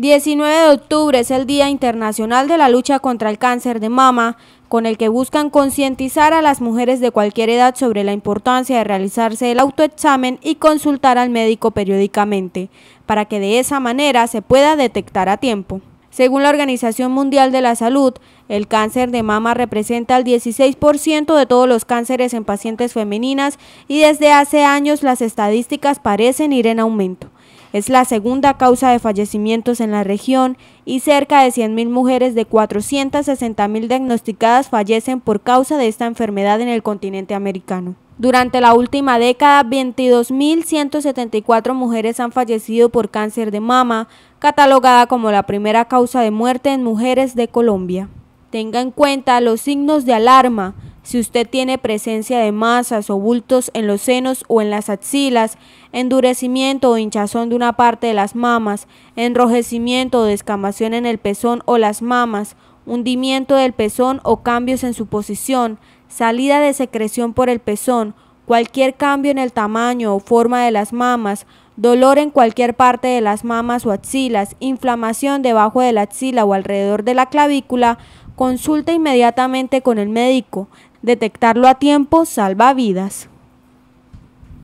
19 de octubre es el Día Internacional de la Lucha contra el Cáncer de Mama, con el que buscan concientizar a las mujeres de cualquier edad sobre la importancia de realizarse el autoexamen y consultar al médico periódicamente, para que de esa manera se pueda detectar a tiempo. Según la Organización Mundial de la Salud, el cáncer de mama representa el 16% de todos los cánceres en pacientes femeninas y desde hace años las estadísticas parecen ir en aumento. Es la segunda causa de fallecimientos en la región y cerca de 100.000 mujeres de 460.000 diagnosticadas fallecen por causa de esta enfermedad en el continente americano. Durante la última década, 22.174 mujeres han fallecido por cáncer de mama, catalogada como la primera causa de muerte en mujeres de Colombia. Tenga en cuenta los signos de alarma, si usted tiene presencia de masas o bultos en los senos o en las axilas, endurecimiento o hinchazón de una parte de las mamas, enrojecimiento o descamación en el pezón o las mamas, hundimiento del pezón o cambios en su posición, salida de secreción por el pezón, cualquier cambio en el tamaño o forma de las mamas, dolor en cualquier parte de las mamas o axilas, inflamación debajo de la axila o alrededor de la clavícula, Consulta inmediatamente con el médico. Detectarlo a tiempo salva vidas.